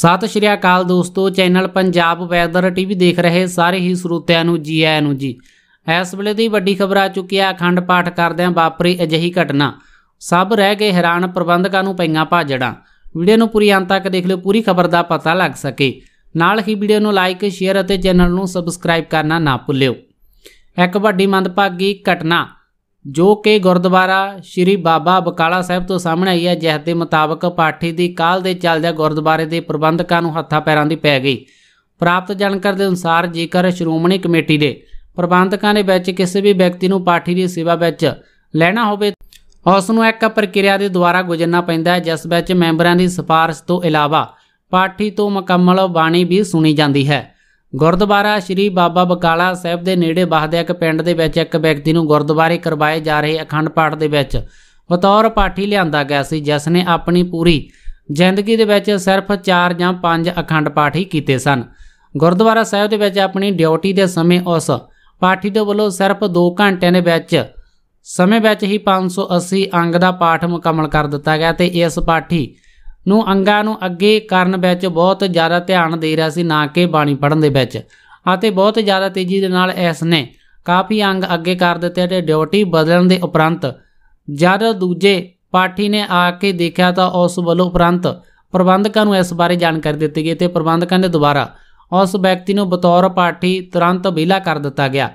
ਸਤਿ ਸ਼੍ਰੀ ਅਕਾਲ ਦੋਸਤੋ channel Punjab weather TV ਦੇਖ ਰਹੇ ਸਾਰੇ ਹੀ ਸਰੋਤਿਆਂ ਨੂੰ ਜੀ ਆਇਆਂ ਨੂੰ ਜੀ ਇਸ ਵੇਲੇ ਦੀ ਵੱਡੀ ਖਬਰ ਆ ਚੁੱਕੀ ਆ ਅਖੰਡ ਪਾਠ ਕਰਦੇ ਆ ਵਾਪਰੀ ਅਜਿਹੀ ਘਟਨਾ ਸਭ ਰਹਿ ਗਏ ਹੈਰਾਨ ਪ੍ਰਬੰਧਕਾਂ ਨੂੰ ਪਈਆਂ ਭਾਜੜਾਂ ਵੀਡੀਓ ਨੂੰ ਪੂਰੀ ਅੰਤ ਤੱਕ ਦੇਖ ਲਿਓ ਪੂਰੀ ਖਬਰ ਦਾ ਪਤਾ ਲੱਗ ਸਕੇ ਨਾਲ ਹੀ ਵੀਡੀਓ ਨੂੰ ਲਾਈਕ ਸ਼ੇਅਰ ਅਤੇ ਚੈਨਲ ਨੂੰ ਸਬਸਕ੍ਰਾਈਬ ਕਰਨਾ ਨਾ ਭੁੱਲਿਓ ਇੱਕ ਵੱਡੀ ਮੰਦਭਾਗੀ ਘਟਨਾ ਜੋ ਕਿ ਗੁਰਦੁਆਰਾ ਸ਼੍ਰੀ ਬਾਬਾ ਬਕਾਲਾ ਸਾਹਿਬ ਤੋਂ ਸਾਹਮਣੇ ਆਈ ਹੈ ਜਿਸ ਦੇ ਮੁਤਾਬਕ ਪਾਠੀ ਦੀ ਕਾਲ ਦੇ ਚੱਲਦਿਆਂ ਗੁਰਦੁਆਰੇ ਦੇ ਪ੍ਰਬੰਧਕਾਂ ਨੂੰ ਹੱਥਾਂ ਪੈਰਾਂ ਦੀ ਪੈ ਗਈ ਪ੍ਰਾਪਤ ਜਾਣਕਾਰੀ ਦੇ ਅਨੁਸਾਰ ਜੇਕਰ ਸ਼੍ਰੋਮਣੀ ਕਮੇਟੀ ਦੇ ਪ੍ਰਬੰਧਕਾਂ ਦੇ ਵਿੱਚ ਕਿਸੇ ਵੀ ਵਿਅਕਤੀ ਨੂੰ ਪਾਠੀ ਦੀ ਸੇਵਾ ਵਿੱਚ ਲੈਣਾ ਹੋਵੇ ਉਸ ਨੂੰ ਇੱਕ ਪ੍ਰਕਿਰਿਆ ਦੇ ਦੁਆਰਾ ਗੁਜ਼ਰਨਾ ਪੈਂਦਾ ਹੈ ਜਿਸ ਵਿੱਚ ਮੈਂਬਰਾਂ ਦੀ ਸਿਫਾਰਿਸ਼ ਤੋਂ ਇਲਾਵਾ ਪਾਠੀ ਤੋਂ ਮੁਕੰਮਲ ਬਾਣੀ ਵੀ ਸੁਣੀ ਜਾਂਦੀ ਹੈ ਗੁਰਦੁਆਰਾ ਸ਼੍ਰੀ ਬਾਬਾ ਬਕਾਲਾ ਸਾਹਿਬ ਦੇ ਨੇੜੇ ਵਸਦੇ ਇੱਕ ਪਿੰਡ ਦੇ ਵਿੱਚ ਇੱਕ ਵਿਅਕਤੀ ਨੂੰ ਗੁਰਦੁਆਰੇ ਕਰਵਾਏ ਜਾ ਰਹੇ ਅਖੰਡ ਪਾਠ ਦੇ ਵਿੱਚ ਬਤੌਰ ਪਾਠੀ ਲਿਆਂਦਾ ਗਿਆ ਸੀ ਜਿਸ ਨੇ ਆਪਣੀ ਪੂਰੀ ਜ਼ਿੰਦਗੀ ਦੇ ਵਿੱਚ ਸਿਰਫ 4 ਜਾਂ 5 ਅਖੰਡ ਪਾਠ ਹੀ ਕੀਤੇ ਸਨ ਗੁਰਦੁਆਰਾ ਸਾਹਿਬ ਦੇ ਵਿੱਚ ਆਪਣੀ ਡਿਊਟੀ ਦੇ ਸਮੇਂ ਉਸ ਪਾਠੀ ਦੇ ਵੱਲੋਂ ਸਿਰਫ 2 ਘੰਟਿਆਂ ਦੇ ਵਿੱਚ ਸਮੇਂ ਵਿੱਚ ਹੀ 580 ਅੰਗ ਦਾ ਪਾਠ ਮੁਕੰਮਲ ਕਰ ਦਿੱਤਾ ਗਿਆ ਤੇ ਇਸ ਪਾਠੀ ਨੂੰ ਅੰਗਾਂ ਨੂੰ ਅੱਗੇ ਕਰਨ ਵਿੱਚ ਬਹੁਤ ਜ਼ਿਆਦਾ ਧਿਆਨ ਦੇ ਰਿਹਾ ਸੀ ਨਾ ਕਿ ਬਾਣੀ ਪੜਨ ਦੇ ਵਿੱਚ ਅਤੇ ਬਹੁਤ ਜ਼ਿਆਦਾ ਤੇਜ਼ੀ ਦੇ ਨਾਲ ਇਸ ਨੇ ਕਾਫੀ ਅੰਗ ਅੱਗੇ ਕਰ ਦਿੱਤੇ ਤੇ ਡਿਊਟੀ ਬਦਲਣ ਦੇ ਉਪਰੰਤ ਜਦ ਦੂਜੇ ਪਾਠੀ ਨੇ ਆ ਕੇ ਦੇਖਿਆ ਤਾਂ ਉਸ ਵੱਲੋਂ ਉਪਰੰਤ ਪ੍ਰਬੰਧਕਾਂ ਨੂੰ ਇਸ ਬਾਰੇ ਜਾਣਕਾਰੀ ਦਿੱਤੀ ਗਈ ਤੇ ਪ੍ਰਬੰਧਕਾਂ ਨੇ ਦੁਬਾਰਾ ਉਸ ਵਿਅਕਤੀ ਨੂੰ ਬਤੌਰ ਪਾਠੀ ਤੁਰੰਤ ਵਿਲਾ ਕਰ ਦਿੱਤਾ ਗਿਆ